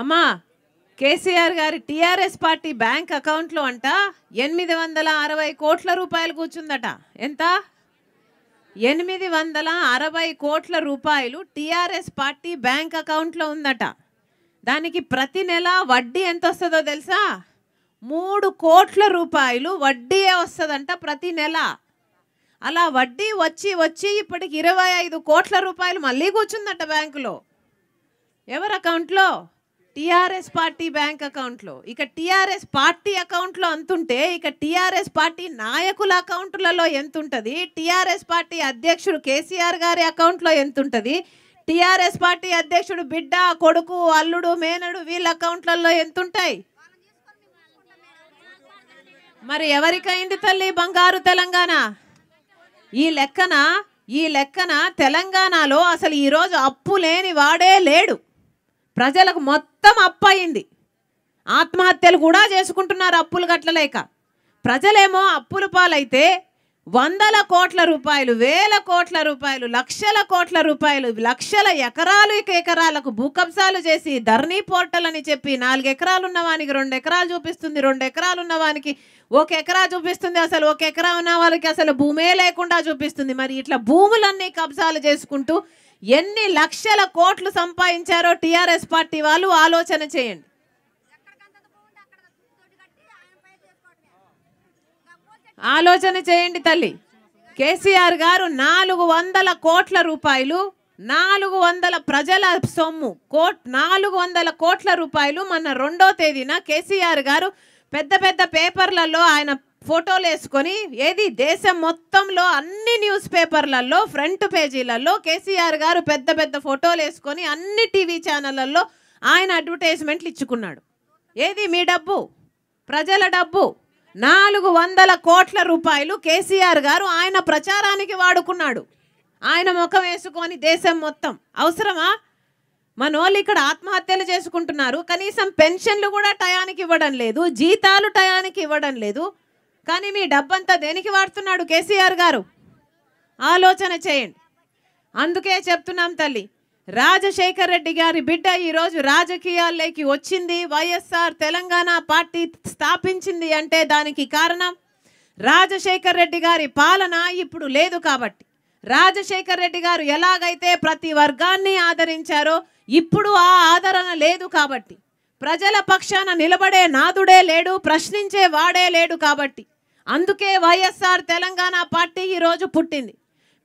అమ్మా కేసీఆర్ గారి TRS party bank అకౌంట్లో అంట ఎనిమిది వందల అరవై కోట్ల రూపాయలు కూర్చుందట ఎంత ఎనిమిది వందల అరవై కోట్ల రూపాయలు టీఆర్ఎస్ పార్టీ బ్యాంక్ అకౌంట్లో ఉందట దానికి ప్రతి నెల వడ్డీ ఎంత వస్తుందో తెలుసా మూడు కోట్ల రూపాయలు వడ్డీయే వస్తుందంట ప్రతి నెల అలా వడ్డీ వచ్చి వచ్చి ఇప్పటికి ఇరవై ఐదు కోట్ల రూపాయలు మళ్ళీ కూర్చుందట బ్యాంకులో ఎవరి అకౌంట్లో టీఆర్ఎస్ పార్టీ బ్యాంక్ అకౌంట్లో ఇక టీఆర్ఎస్ పార్టీ అకౌంట్లో అంతుంటే ఇక టీఆర్ఎస్ పార్టీ నాయకుల అకౌంట్లలో ఎంత ఉంటుంది టీఆర్ఎస్ పార్టీ అధ్యక్షుడు కేసీఆర్ గారి అకౌంట్లో ఎంత ఉంటుంది టీఆర్ఎస్ పార్టీ అధ్యక్షుడు బిడ్డ కొడుకు అల్లుడు మేనడు వీళ్ళ అకౌంట్లలో ఎంత ఉంటాయి మరి ఎవరికైంది తల్లి బంగారు తెలంగాణ ఈ లెక్కన ఈ లెక్కన తెలంగాణలో అసలు ఈరోజు అప్పు లేని వాడే లేడు ప్రజలకు మొత్తం అప్పు అయింది ఆత్మహత్యలు కూడా చేసుకుంటున్నారు అప్పులు కట్టలేక ప్రజలేమో అప్పుల పాలైతే వందల కోట్ల రూపాయలు వేల కోట్ల రూపాయలు లక్షల కోట్ల రూపాయలు లక్షల ఎకరాలు ఎకరాలకు భూకబ్జాలు చేసి ధర్నీ పోర్టల్ అని చెప్పి నాలుగు ఎకరాలు ఉన్నవానికి రెండు ఎకరాలు చూపిస్తుంది రెండు ఎకరాలు ఉన్నవానికి ఒక ఎకరా చూపిస్తుంది అసలు ఒక ఎకరా ఉన్న వాళ్ళకి అసలు భూమే లేకుండా చూపిస్తుంది మరి ఇట్లా భూములన్నీ కబ్జాలు చేసుకుంటూ ఎన్ని లక్షల కోట్లు సంపాదించారో టీఆర్ఎస్ పార్టీ వాళ్ళు ఆలోచన చేయండి ఆలోచన చేయండి తల్లి కేసీఆర్ గారు నాలుగు వందల కోట్ల రూపాయలు నాలుగు వందల ప్రజల సొమ్ము కోట్ నాలుగు వందల కోట్ల రూపాయలు మన రెండో తేదీన కేసీఆర్ గారు పెద్ద పెద్ద పేపర్లలో ఆయన ఫోటోలు వేసుకొని ఏది దేశం మొత్తంలో అన్ని న్యూస్ పేపర్లలో ఫ్రంట్ పేజీలలో కేసీఆర్ గారు పెద్ద పెద్ద ఫోటోలు వేసుకొని అన్ని టీవీ ఛానళ్ళల్లో ఆయన అడ్వర్టైజ్మెంట్లు ఇచ్చుకున్నాడు ఏది మీ డబ్బు ప్రజల డబ్బు నాలుగు వందల కోట్ల రూపాయలు కేసీఆర్ గారు ఆయన ప్రచారానికి వాడుకున్నాడు ఆయన ముఖం వేసుకొని దేశం మొత్తం అవసరమా మన వాళ్ళు ఇక్కడ ఆత్మహత్యలు చేసుకుంటున్నారు కనీసం పెన్షన్లు కూడా టయానికి ఇవ్వడం లేదు జీతాలు టయానికి ఇవ్వడం లేదు కానీ మీ డబ్బంతా దేనికి వాడుతున్నాడు కేసీఆర్ గారు ఆలోచన చేయండి అందుకే చెప్తున్నాం తల్లి రాజశేఖర్ రెడ్డి గారి బిడ్డ ఈరోజు రాజకీయాల్లోకి వచ్చింది వైఎస్ఆర్ తెలంగాణ పార్టీ స్థాపించింది అంటే దానికి కారణం రాజశేఖర్ రెడ్డి గారి పాలన ఇప్పుడు లేదు కాబట్టి రాజశేఖర్ రెడ్డి గారు ఎలాగైతే ప్రతి వర్గాన్ని ఆదరించారో ఇప్పుడు ఆ ఆదరణ లేదు కాబట్టి ప్రజల పక్షాన నిలబడే నాదుడే లేడు ప్రశ్నించే వాడే లేడు కాబట్టి అందుకే వైఎస్ఆర్ తెలంగాణ పార్టీ ఈరోజు పుట్టింది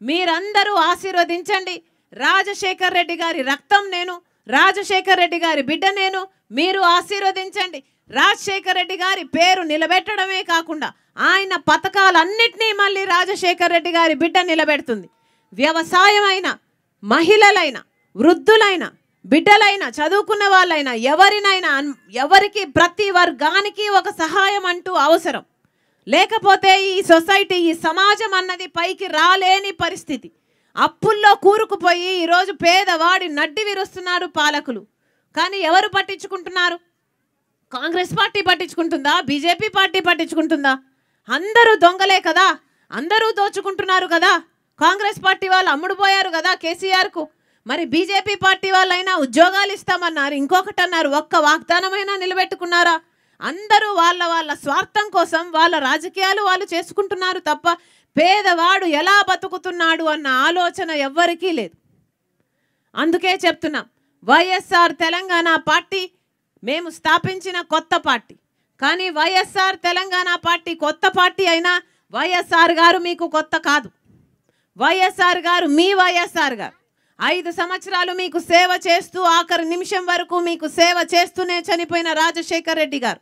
మీరందరూ ఆశీర్వదించండి రాజశేఖర్ రెడ్డి గారి రక్తం నేను రాజశేఖర్ రెడ్డి గారి బిడ్డ నేను మీరు ఆశీర్వదించండి రాజశేఖర్ రెడ్డి గారి పేరు నిలబెట్టడమే కాకుండా ఆయన పథకాలన్నింటినీ మళ్ళీ రాజశేఖర్ రెడ్డి గారి బిడ్డ నిలబెడుతుంది వ్యవసాయమైన మహిళలైన వృద్ధులైన బిడ్డలైనా చదువుకున్న వాళ్ళైనా ఎవరినైనా ఎవరికి ప్రతి వర్గానికి ఒక సహాయం అంటూ అవసరం లేకపోతే ఈ సొసైటీ ఈ సమాజం అన్నది పైకి రాలేని పరిస్థితి అప్పుల్లో కూరుకుపోయి ఈరోజు పేదవాడి నడ్డి విరుస్తున్నారు పాలకులు కానీ ఎవరు పట్టించుకుంటున్నారు కాంగ్రెస్ పార్టీ పట్టించుకుంటుందా బీజేపీ పార్టీ పట్టించుకుంటుందా అందరూ దొంగలే కదా అందరూ దోచుకుంటున్నారు కదా కాంగ్రెస్ పార్టీ వాళ్ళు అమ్ముడుపోయారు కదా కేసీఆర్కు మరి బీజేపీ పార్టీ వాళ్ళైనా ఉద్యోగాలు ఇస్తామన్నారు ఇంకొకటి అన్నారు ఒక్క వాగ్దానమైనా నిలబెట్టుకున్నారా అందరూ వాళ్ళ వాళ్ళ స్వార్థం కోసం వాళ్ళ రాజకీయాలు వాళ్ళు చేసుకుంటున్నారు తప్ప పేదవాడు ఎలా బతుకుతున్నాడు అన్న ఆలోచన ఎవ్వరికీ లేదు అందుకే చెప్తున్నాం వైఎస్ఆర్ తెలంగాణ పార్టీ మేము స్థాపించిన కొత్త పార్టీ కానీ వైఎస్ఆర్ తెలంగాణ పార్టీ కొత్త పార్టీ అయినా వైఎస్ఆర్ గారు మీకు కొత్త కాదు వైఎస్ఆర్ గారు మీ వైఎస్ఆర్ గారు ఐదు సంవత్సరాలు మీకు సేవ చేస్తూ ఆఖరి నిమిషం వరకు మీకు సేవ చేస్తూనే చనిపోయిన రాజశేఖర్ రెడ్డి గారు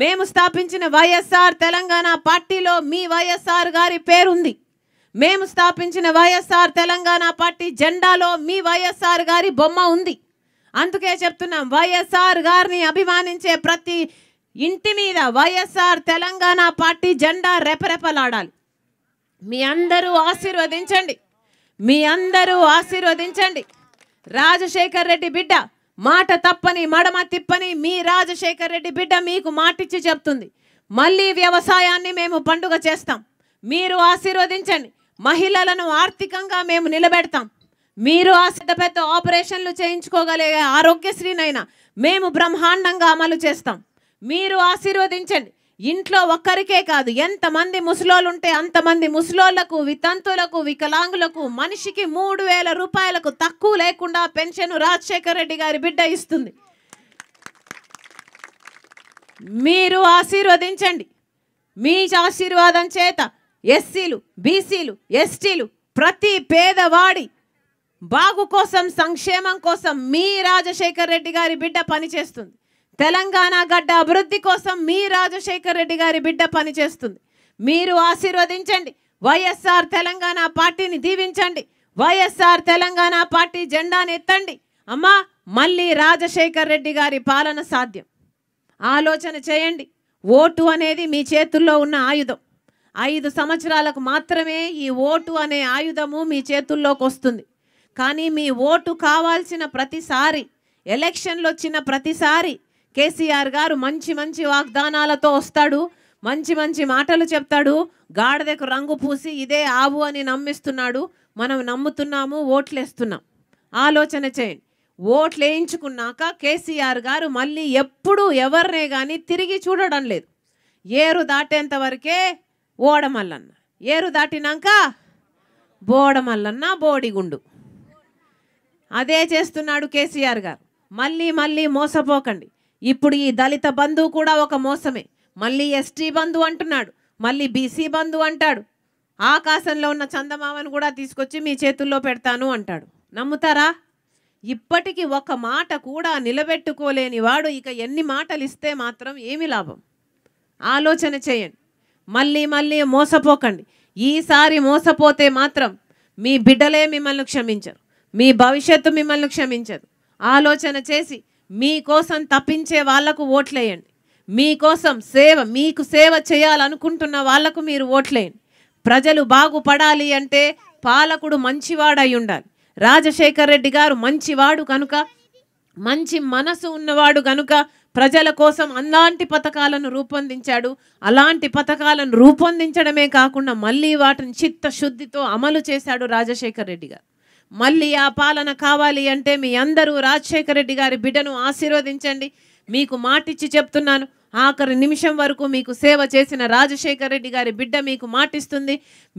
మేము స్థాపించిన వైఎస్ఆర్ తెలంగాణ పార్టీలో మీ వైఎస్ఆర్ గారి పేరుంది మేము స్థాపించిన వైఎస్ఆర్ తెలంగాణ పార్టీ జెండాలో మీ వైఎస్ఆర్ గారి బొమ్మ ఉంది అందుకే చెప్తున్నాం వైఎస్ఆర్ గారిని అభిమానించే ప్రతి ఇంటి మీద వైఎస్ఆర్ తెలంగాణ పార్టీ జెండా రెపరెపలాడాలి మీ అందరూ ఆశీర్వదించండి మీ అందరూ ఆశీర్వదించండి రాజశేఖర్ రెడ్డి బిడ్డ మాట తప్పని మడమ తిప్పని మీ రాజశేఖర్ రెడ్డి బిడ్డ మీకు మాటిచ్చి చెప్తుంది మళ్ళీ వ్యవసాయాన్ని మేము పండుగ చేస్తాం మీరు ఆశీర్వదించండి మహిళలను ఆర్థికంగా మేము నిలబెడతాం మీరు ఆ పెద్ద పెద్ద ఆపరేషన్లు చేయించుకోగలిగే ఆరోగ్యశ్రీనైనా మేము బ్రహ్మాండంగా అమలు చేస్తాం మీరు ఆశీర్వదించండి ఇంట్లో ఒక్కరికే కాదు ఎంతమంది ముసలోళ్ళు ఉంటే అంతమంది ముసలోళ్లకు వితంతులకు వికలాంగులకు మనిషికి మూడు వేల రూపాయలకు తక్కువ లేకుండా పెన్షన్ రాజశేఖర రెడ్డి గారి బిడ్డ ఇస్తుంది మీరు ఆశీర్వదించండి మీ ఆశీర్వాదం చేత ఎస్సీలు బీసీలు ఎస్టీలు ప్రతి పేదవాడి బాగు కోసం సంక్షేమం కోసం మీ రాజశేఖర్ రెడ్డి గారి బిడ్డ పనిచేస్తుంది తెలంగాణ గడ్డ అభివృద్ధి కోసం మీ రాజశేఖర్ రెడ్డి గారి బిడ్డ పనిచేస్తుంది మీరు ఆశీర్వదించండి వైఎస్ఆర్ తెలంగాణ పార్టీని దీవించండి వైఎస్ఆర్ తెలంగాణ పార్టీ జెండాను ఎత్తండి అమ్మా మళ్ళీ రాజశేఖర్ రెడ్డి గారి పాలన సాధ్యం ఆలోచన చేయండి ఓటు అనేది మీ చేతుల్లో ఉన్న ఆయుధం ఐదు సంవత్సరాలకు మాత్రమే ఈ ఓటు అనే ఆయుధము మీ చేతుల్లోకి వస్తుంది కానీ మీ ఓటు కావాల్సిన ప్రతిసారి ఎలక్షన్లు వచ్చిన ప్రతిసారి కేసీఆర్ గారు మంచి మంచి వాగ్దానాలతో వస్తాడు మంచి మంచి మాటలు చెప్తాడు గాడిదకు రంగు పూసి ఇదే ఆవు అని నమ్మిస్తున్నాడు మనం నమ్ముతున్నాము ఓట్లేస్తున్నాం ఆలోచన చేయండి ఓట్లు వేయించుకున్నాక కేసీఆర్ గారు మళ్ళీ ఎప్పుడు ఎవరినే కానీ తిరిగి చూడడం లేదు ఏరు దాటేంత వరకే ఓడమల్లన్న ఏరు దాటినాక బోడమల్లన్న బోడిగుండు అదే చేస్తున్నాడు కేసీఆర్ గారు మళ్ళీ మళ్ళీ మోసపోకండి ఇప్పుడు ఈ దళిత బంధువు కూడా ఒక మోసమే మళ్ళీ ఎస్టీ బంధు అంటున్నాడు మళ్ళీ బీసీ బంధు అంటాడు ఆకాశంలో ఉన్న చందమామను కూడా తీసుకొచ్చి మీ చేతుల్లో పెడతాను అంటాడు నమ్ముతారా ఇప్పటికీ ఒక మాట కూడా నిలబెట్టుకోలేని వాడు ఇక ఎన్ని మాటలు ఇస్తే మాత్రం ఏమి లాభం ఆలోచన చేయండి మళ్ళీ మళ్ళీ మోసపోకండి ఈసారి మోసపోతే మాత్రం మీ బిడ్డలే మిమ్మల్ని క్షమించరు మీ భవిష్యత్తు మిమ్మల్ని క్షమించదు ఆలోచన చేసి మీకోసం తప్పించే వాళ్లకు ఓట్లేయండి మీకోసం సేవ మీకు సేవ చేయాలనుకుంటున్న వాళ్లకు మీరు ఓట్లేయండి ప్రజలు బాగుపడాలి అంటే పాలకుడు మంచివాడై ఉండాలి రాజశేఖర్ రెడ్డి గారు మంచివాడు కనుక మంచి మనసు ఉన్నవాడు కనుక ప్రజల కోసం అలాంటి పథకాలను రూపొందించాడు అలాంటి పథకాలను రూపొందించడమే కాకుండా మళ్ళీ వాటిని చిత్తశుద్ధితో అమలు చేశాడు రాజశేఖర్ రెడ్డి గారు మళ్ళీ ఆ పాలన కావాలి అంటే మీ అందరూ రాజశేఖర రెడ్డి గారి బిడ్డను ఆశీర్వదించండి మీకు మాటిచ్చి చెప్తున్నాను ఆఖరి నిమిషం వరకు మీకు సేవ చేసిన రాజశేఖర రెడ్డి గారి బిడ్డ మీకు మాటిస్తుంది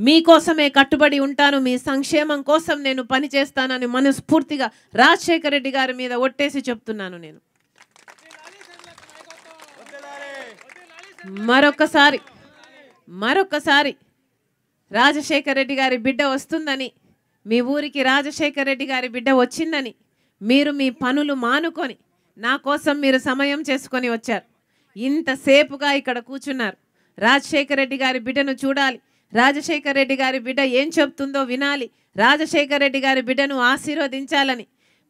మీకోసమే కట్టుబడి ఉంటాను మీ సంక్షేమం కోసం నేను పనిచేస్తానని మనస్ఫూర్తిగా రాజశేఖర రెడ్డి గారి మీద ఒట్టేసి చెప్తున్నాను నేను మరొకసారి మరొకసారి రాజశేఖర రెడ్డి గారి బిడ్డ వస్తుందని మీ ఊరికి రాజశేఖర రెడ్డి గారి బిడ్డ వచ్చిందని మీరు మీ పనులు మానుకొని నా కోసం మీరు సమయం చేసుకొని వచ్చారు ఇంతసేపుగా ఇక్కడ కూర్చున్నారు రాజశేఖర రెడ్డి గారి బిడ్డను చూడాలి రాజశేఖర రెడ్డి గారి బిడ్డ ఏం చెప్తుందో వినాలి రాజశేఖర రెడ్డి గారి బిడ్డను ఆశీర్వదించాలని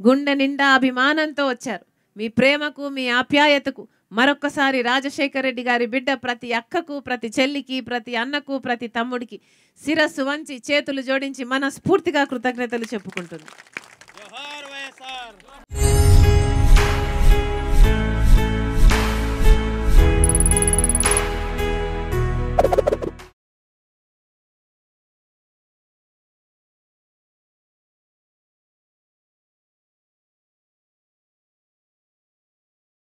గుండె నిండా అభిమానంతో వచ్చారు మీ ప్రేమకు మీ ఆప్యాయతకు మరొక్కసారి రాజశేఖర రెడ్డి గారి బిడ్డ ప్రతి అక్కకు ప్రతి చెల్లికి ప్రతి అన్నకు ప్రతి తమ్ముడికి శిరస్సు వంచి చేతులు జోడించి మనస్ఫూర్తిగా కృతజ్ఞతలు చెప్పుకుంటుంది